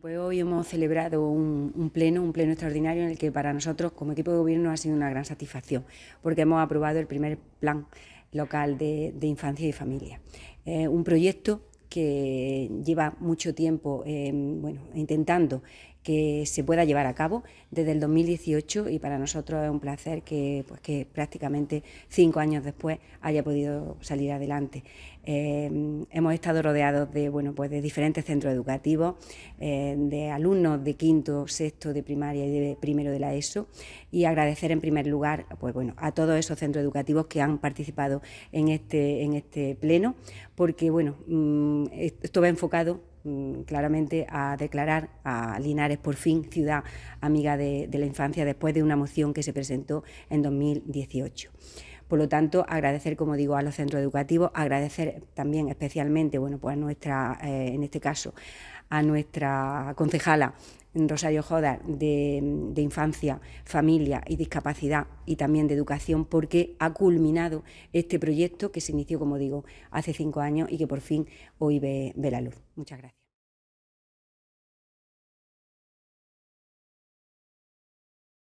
Pues hoy hemos celebrado un, pleno, un pleno extraordinario en el que para nosotros como equipo de gobierno ha sido una gran satisfacción, porque hemos aprobado el primer plan local de, infancia y familia. Eh, un proyecto que lleva mucho tiempo eh, intentando que se pueda llevar a cabo desde el 2018 y para nosotros es un placer pues, que, prácticamente cinco años después haya podido salir adelante. Em, hemos estado rodeados de, bueno, pues de diferentes centros educativos, eh, de alumnos de quinto, sexto de primaria y de primero de la ESO y agradecer en primer lugar pues, bueno, a todos esos centros educativos que han participado en este, en este pleno porque bueno, mm, esto va enfocado Mm, claramente a declarar a Linares por fin ciudad amiga de, la infancia después de una moción que se presentó en 2018. Por lo tanto, agradecer, como digo, a los centros educativos, agradecer también especialmente, bueno, pues nuestra, eh, en este caso, a nuestra concejala Rosario Joda de, infancia, familia y discapacidad y también de educación porque ha culminado este proyecto que se inició, como digo, hace cinco años y que por fin hoy ve la luz. Muchas gracias.